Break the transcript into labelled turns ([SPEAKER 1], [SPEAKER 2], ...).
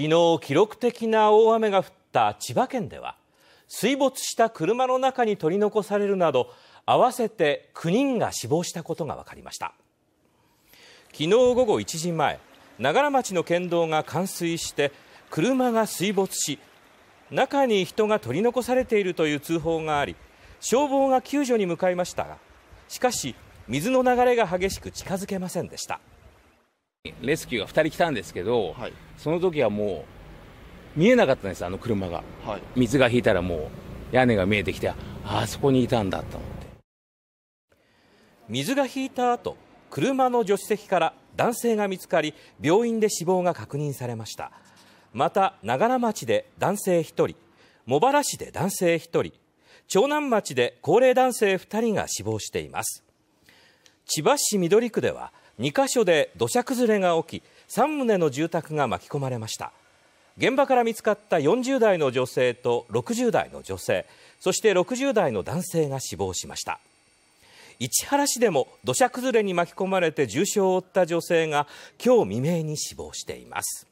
[SPEAKER 1] 昨日記録的な大雨が降った千葉県では水没した車の中に取り残されるなど合わせて9人が死亡したことが分かりました昨日午後1時前長良町の県道が冠水して車が水没し中に人が取り残されているという通報があり消防が救助に向かいましたがしかし水の流れが激しく近づけませんでしたレスキューが2人来たんですけど、はい、その時
[SPEAKER 2] はもう見えなかったんです、あの車が、はい、水が引いたらもう屋根が見えてきて、ああ、そこにいたんだと思って
[SPEAKER 1] 水が引いた後車の助手席から男性が見つかり病院で死亡が確認されましたまた長良町で男性1人茂原市で男性1人長南町で高齢男性2人が死亡しています千葉市緑区では2カ所で土砂崩れが起き3棟の住宅が巻き込まれました現場から見つかった40代の女性と60代の女性そして60代の男性が死亡しました市原市でも土砂崩れに巻き込まれて重傷を負った女性が今日未明に死亡しています